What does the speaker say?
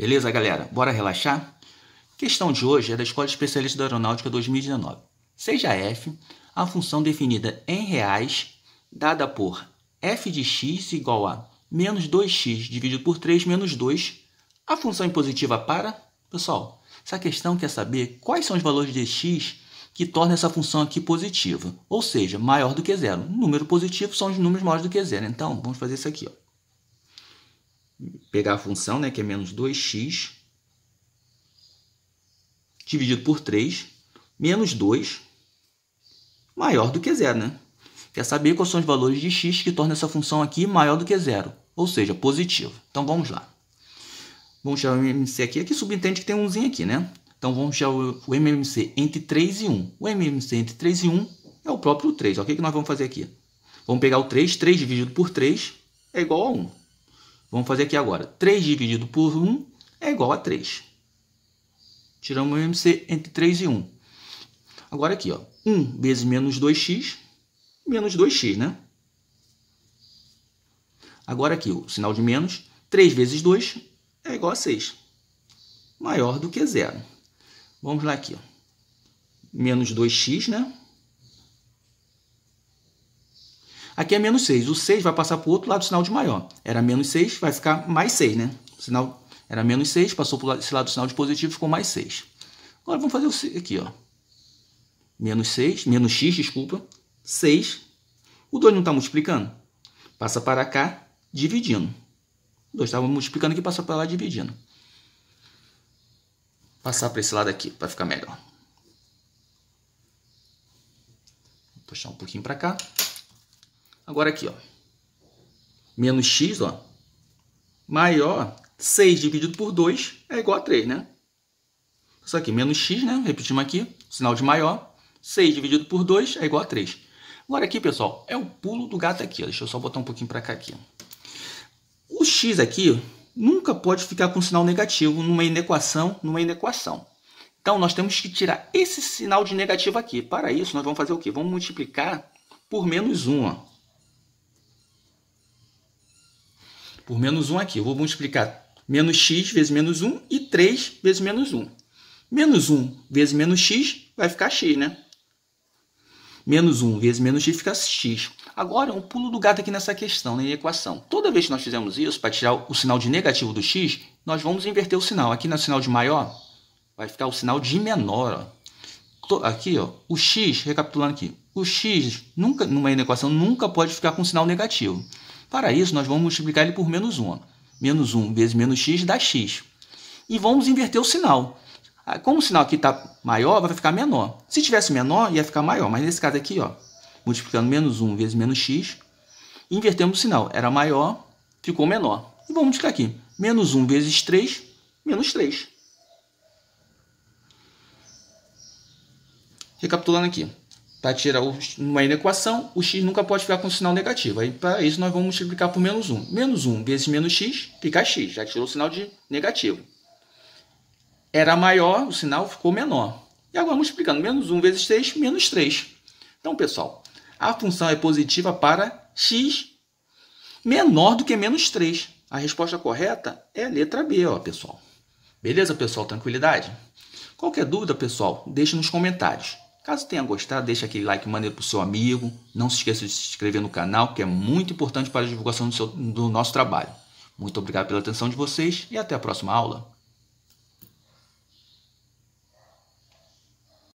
Beleza, galera? Bora relaxar? A questão de hoje é da Escola Especialista da Aeronáutica 2019. Seja f a função definida em reais dada por f de x igual a menos 2x dividido por 3 menos 2. A função impositiva para... Pessoal, essa questão quer saber quais são os valores de x que torna essa função aqui positiva, ou seja, maior do que zero. Número positivo são os números maiores do que zero. Então, vamos fazer isso aqui. Ó pegar a função, né, que é menos 2x, dividido por 3, menos 2, maior do que zero, né? Quer saber quais são os valores de x que tornam essa função aqui maior do que zero, ou seja, positiva. Então vamos lá. Vamos tirar o MMC aqui, aqui subentende que tem umzinho aqui, né? Então vamos tirar o MMC entre 3 e 1. O MMC entre 3 e 1 é o próprio 3. O que nós vamos fazer aqui? Vamos pegar o 3, 3 dividido por 3 é igual a 1. Vamos fazer aqui agora. 3 dividido por 1 é igual a 3. Tiramos o MC entre 3 e 1. Agora aqui, ó, 1 vezes menos 2x, menos 2x, né? Agora aqui, o sinal de menos, 3 vezes 2 é igual a 6. Maior do que zero. Vamos lá aqui, ó. Menos 2x, né? Aqui é menos 6. O 6 vai passar para o outro lado do sinal de maior. Era menos 6, vai ficar mais 6, né? O sinal era menos 6, passou para esse lado do sinal de positivo, ficou mais 6. Agora vamos fazer o aqui, ó. Menos 6, menos x, desculpa. 6. O 2 não está multiplicando? Passa para cá, dividindo. O 2 estava tá multiplicando aqui, passa para lá, dividindo. Passar para esse lado aqui, para ficar melhor. Vou puxar um pouquinho para cá. Agora aqui, ó. Menos x, ó. Maior 6 dividido por 2 é igual a 3, né? Isso aqui, menos x, né? Repetimos aqui, sinal de maior. 6 dividido por 2 é igual a 3. Agora aqui, pessoal, é o pulo do gato aqui. Ó. Deixa eu só botar um pouquinho para cá aqui. O x aqui nunca pode ficar com sinal negativo numa inequação, numa inequação. Então, nós temos que tirar esse sinal de negativo aqui. Para isso, nós vamos fazer o quê? Vamos multiplicar por menos 1. Ó. por menos 1 aqui. Eu vou multiplicar menos x vezes menos 1 e 3 vezes menos 1. Menos 1 vezes menos x vai ficar x, né? Menos 1 vezes menos x fica x. Agora, um pulo do gato aqui nessa questão, na né, equação. Toda vez que nós fizemos isso, para tirar o sinal de negativo do x, nós vamos inverter o sinal. Aqui no sinal de maior, vai ficar o sinal de menor. Ó. Aqui, ó, o x, recapitulando aqui, o x nunca, numa equação nunca pode ficar com sinal negativo. Para isso, nós vamos multiplicar ele por menos 1. Menos 1 vezes menos x dá x. E vamos inverter o sinal. Ah, como o sinal aqui está maior, vai ficar menor. Se tivesse menor, ia ficar maior. Mas nesse caso aqui, ó, multiplicando menos 1 vezes menos x, invertemos o sinal. Era maior, ficou menor. E vamos multiplicar aqui. Menos 1 vezes 3, menos 3. Recapitulando aqui. Para tá, tirar uma inequação, o x nunca pode ficar com sinal negativo. Aí, para isso, nós vamos multiplicar por menos 1. Menos 1 vezes menos x fica x, já tirou o sinal de negativo. Era maior, o sinal ficou menor. E agora, multiplicando menos 1 vezes 3, menos 3. Então, pessoal, a função é positiva para x menor do que menos 3. A resposta correta é a letra B, ó, pessoal. Beleza, pessoal? Tranquilidade? Qualquer dúvida, pessoal, deixe nos comentários. Caso tenha gostado, deixa aquele like maneiro pro seu amigo. Não se esqueça de se inscrever no canal, que é muito importante para a divulgação do, seu, do nosso trabalho. Muito obrigado pela atenção de vocês e até a próxima aula.